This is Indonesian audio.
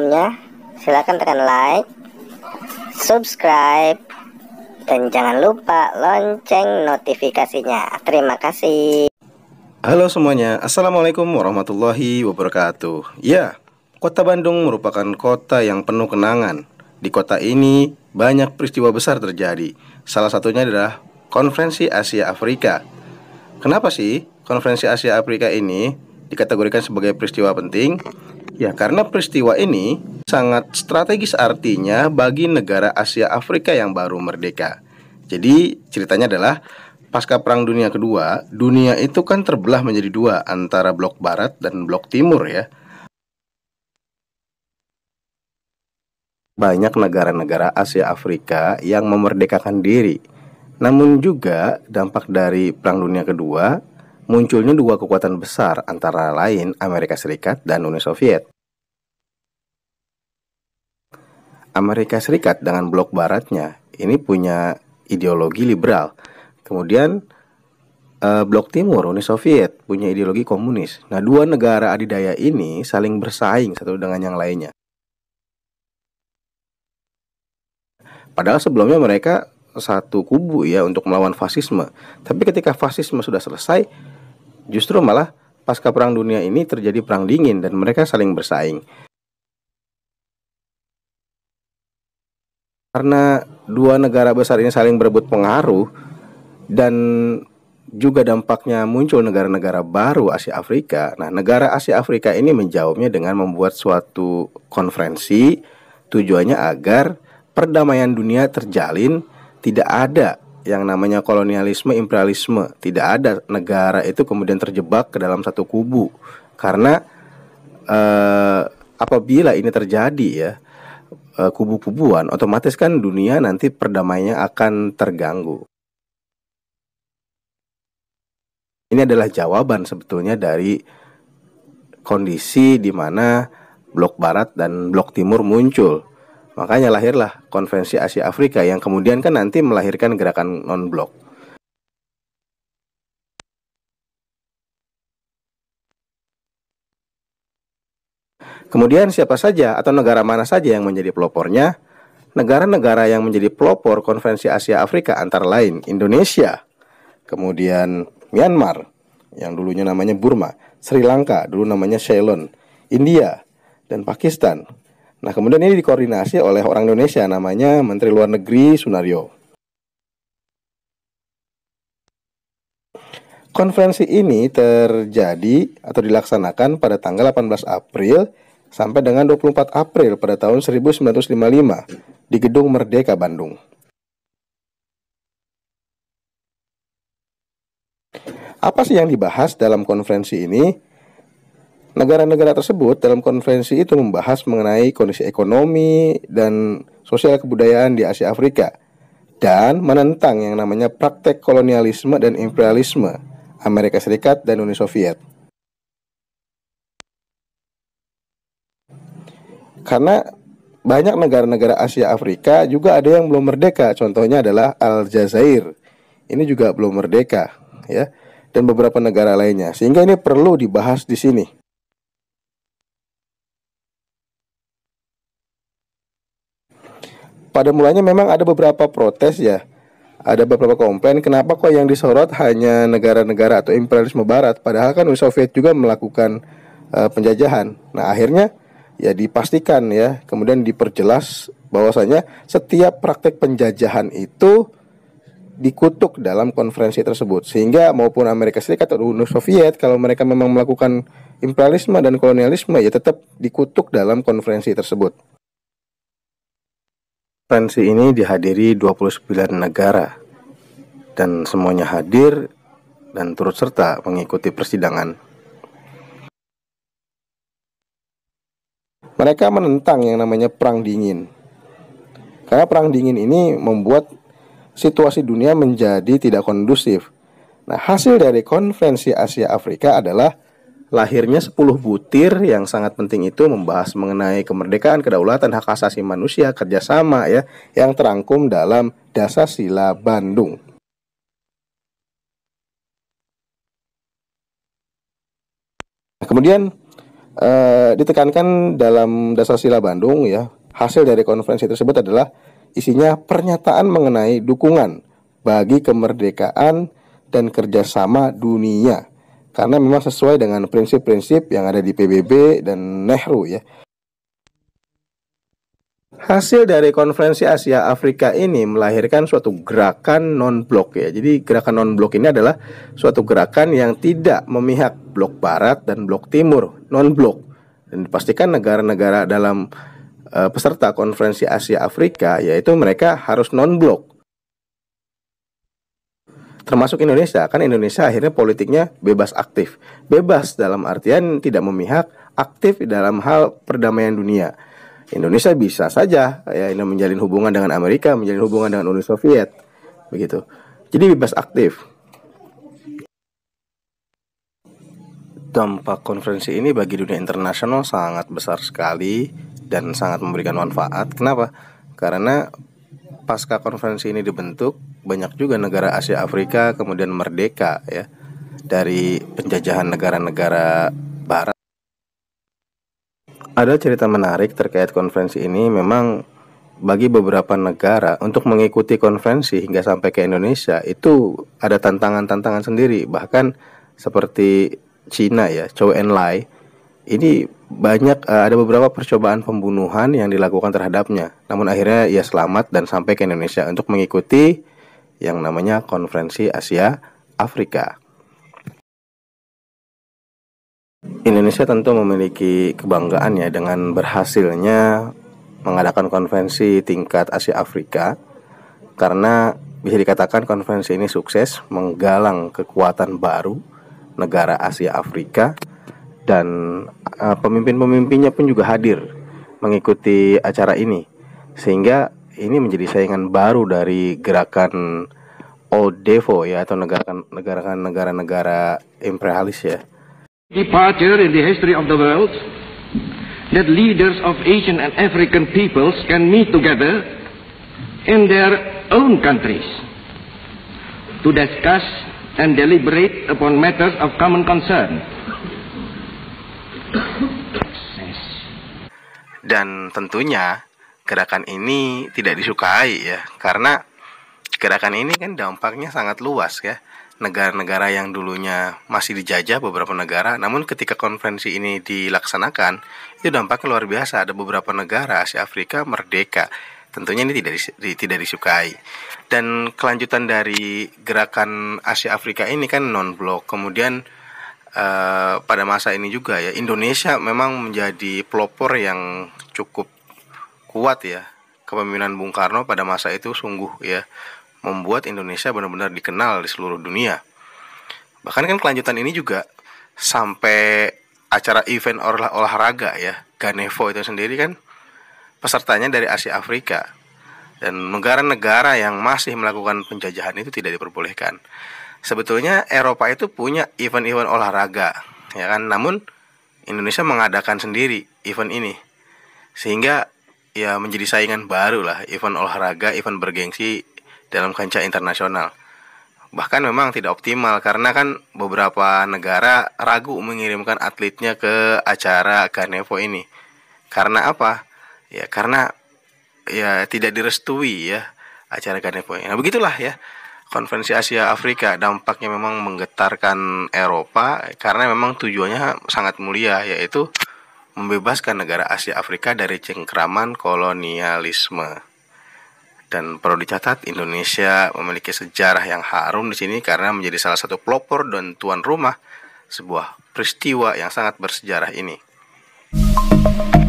sebelumnya, silahkan tekan like, subscribe, dan jangan lupa lonceng notifikasinya. Terima kasih. Halo semuanya, Assalamualaikum warahmatullahi wabarakatuh. Ya, kota Bandung merupakan kota yang penuh kenangan. Di kota ini banyak peristiwa besar terjadi. Salah satunya adalah Konferensi Asia Afrika. Kenapa sih Konferensi Asia Afrika ini dikategorikan sebagai peristiwa penting? Ya, karena peristiwa ini sangat strategis artinya bagi negara Asia Afrika yang baru merdeka. Jadi, ceritanya adalah pasca Perang Dunia Kedua, dunia itu kan terbelah menjadi dua antara blok barat dan blok timur ya. Banyak negara-negara Asia Afrika yang memerdekakan diri. Namun juga dampak dari Perang Dunia Kedua munculnya dua kekuatan besar antara lain Amerika Serikat dan Uni Soviet. Amerika Serikat dengan blok baratnya ini punya ideologi liberal. Kemudian eh, blok timur Uni Soviet punya ideologi komunis. Nah, dua negara adidaya ini saling bersaing satu dengan yang lainnya. Padahal sebelumnya mereka satu kubu ya untuk melawan fasisme. Tapi ketika fasisme sudah selesai, justru malah pasca perang dunia ini terjadi perang dingin dan mereka saling bersaing. karena dua negara besar ini saling berebut pengaruh dan juga dampaknya muncul negara-negara baru Asia Afrika. Nah, negara Asia Afrika ini menjawabnya dengan membuat suatu konferensi tujuannya agar perdamaian dunia terjalin, tidak ada yang namanya kolonialisme, imperialisme, tidak ada negara itu kemudian terjebak ke dalam satu kubu. Karena eh, apabila ini terjadi ya, Eh, kubu-kubuan, otomatis kan dunia nanti perdamaiannya akan terganggu. Ini adalah jawaban sebetulnya dari kondisi di mana blok barat dan blok timur muncul. Makanya lahirlah Konvensi Asia Afrika yang kemudian kan nanti melahirkan gerakan non-blok. Kemudian siapa saja atau negara mana saja yang menjadi pelopornya? Negara-negara yang menjadi pelopor Konferensi Asia Afrika antara lain Indonesia, kemudian Myanmar yang dulunya namanya Burma, Sri Lanka dulu namanya Ceylon, India dan Pakistan. Nah, kemudian ini dikoordinasi oleh orang Indonesia namanya Menteri Luar Negeri Sunario. Konferensi ini terjadi atau dilaksanakan pada tanggal 18 April sampai dengan 24 April pada tahun 1955 di Gedung Merdeka Bandung. Apa sih yang dibahas dalam konferensi ini? Negara-negara tersebut dalam konferensi itu membahas mengenai kondisi ekonomi dan sosial kebudayaan di Asia Afrika dan menentang yang namanya praktek kolonialisme dan imperialisme Amerika Serikat dan Uni Soviet. Karena banyak negara-negara Asia Afrika juga ada yang belum merdeka. Contohnya adalah Aljazair. Ini juga belum merdeka, ya. Dan beberapa negara lainnya. Sehingga ini perlu dibahas di sini. Pada mulanya memang ada beberapa protes ya. Ada beberapa komplain kenapa kok yang disorot hanya negara-negara atau imperialisme barat padahal kan Uni Soviet juga melakukan uh, penjajahan. Nah, akhirnya ya dipastikan ya kemudian diperjelas bahwasanya setiap praktek penjajahan itu dikutuk dalam konferensi tersebut sehingga maupun Amerika Serikat atau Uni Soviet kalau mereka memang melakukan imperialisme dan kolonialisme ya tetap dikutuk dalam konferensi tersebut. Konferensi ini dihadiri 29 negara dan semuanya hadir dan turut serta mengikuti persidangan mereka menentang yang namanya perang dingin. Karena perang dingin ini membuat situasi dunia menjadi tidak kondusif. Nah, hasil dari konferensi Asia Afrika adalah lahirnya 10 butir yang sangat penting itu membahas mengenai kemerdekaan, kedaulatan, hak asasi manusia, kerjasama ya, yang terangkum dalam Dasar Sila Bandung. Kemudian e, ditekankan dalam dasar sila Bandung ya hasil dari konferensi tersebut adalah isinya pernyataan mengenai dukungan bagi kemerdekaan dan kerjasama dunia karena memang sesuai dengan prinsip-prinsip yang ada di PBB dan Nehru ya Hasil dari konferensi Asia Afrika ini melahirkan suatu gerakan non-blok ya. Jadi gerakan non-blok ini adalah suatu gerakan yang tidak memihak blok barat dan blok timur, non-blok. Dan dipastikan negara-negara dalam uh, peserta konferensi Asia Afrika yaitu mereka harus non-blok. Termasuk Indonesia, kan Indonesia akhirnya politiknya bebas aktif. Bebas dalam artian tidak memihak, aktif dalam hal perdamaian dunia Indonesia bisa saja ya ini menjalin hubungan dengan Amerika, menjalin hubungan dengan Uni Soviet, begitu. Jadi bebas aktif. Dampak konferensi ini bagi dunia internasional sangat besar sekali dan sangat memberikan manfaat. Kenapa? Karena pasca konferensi ini dibentuk, banyak juga negara Asia Afrika kemudian merdeka ya dari penjajahan negara-negara barat. Ada cerita menarik terkait konferensi ini memang bagi beberapa negara untuk mengikuti konferensi hingga sampai ke Indonesia itu ada tantangan-tantangan sendiri bahkan seperti Cina ya Chou Lai ini banyak eh, ada beberapa percobaan pembunuhan yang dilakukan terhadapnya namun akhirnya ia selamat dan sampai ke Indonesia untuk mengikuti yang namanya konferensi Asia Afrika Indonesia tentu memiliki kebanggaan ya dengan berhasilnya mengadakan konvensi tingkat Asia Afrika karena bisa dikatakan konvensi ini sukses menggalang kekuatan baru negara Asia Afrika dan eh, pemimpin-pemimpinnya pun juga hadir mengikuti acara ini sehingga ini menjadi saingan baru dari gerakan Old Devo ya atau negara negara negara-negara imperialis ya departure in the history of the world that leaders of Asian and African peoples can meet together in their own countries to discuss and deliberate upon matters of common concern. Dan tentunya gerakan ini tidak disukai ya, karena gerakan ini kan dampaknya sangat luas ya negara-negara yang dulunya masih dijajah beberapa negara, namun ketika konferensi ini dilaksanakan, itu dampaknya luar biasa. Ada beberapa negara Asia Afrika merdeka. Tentunya ini tidak di, tidak disukai. Dan kelanjutan dari gerakan Asia Afrika ini kan non blok. Kemudian uh, pada masa ini juga ya Indonesia memang menjadi pelopor yang cukup kuat ya. Kepemimpinan Bung Karno pada masa itu sungguh ya membuat Indonesia benar-benar dikenal di seluruh dunia. Bahkan kan kelanjutan ini juga sampai acara event olah olahraga ya, Ganevo itu sendiri kan pesertanya dari Asia Afrika. Dan negara-negara yang masih melakukan penjajahan itu tidak diperbolehkan. Sebetulnya Eropa itu punya event-event olahraga, ya kan? Namun Indonesia mengadakan sendiri event ini. Sehingga ya menjadi saingan baru lah event olahraga event bergengsi dalam kancah internasional. Bahkan memang tidak optimal karena kan beberapa negara ragu mengirimkan atletnya ke acara Ganevo ini. Karena apa? Ya karena ya tidak direstui ya acara Ganevo ini. Nah begitulah ya konferensi Asia Afrika dampaknya memang menggetarkan Eropa karena memang tujuannya sangat mulia yaitu membebaskan negara Asia Afrika dari cengkraman kolonialisme. Dan perlu dicatat, Indonesia memiliki sejarah yang harum di sini karena menjadi salah satu pelopor dan tuan rumah sebuah peristiwa yang sangat bersejarah ini.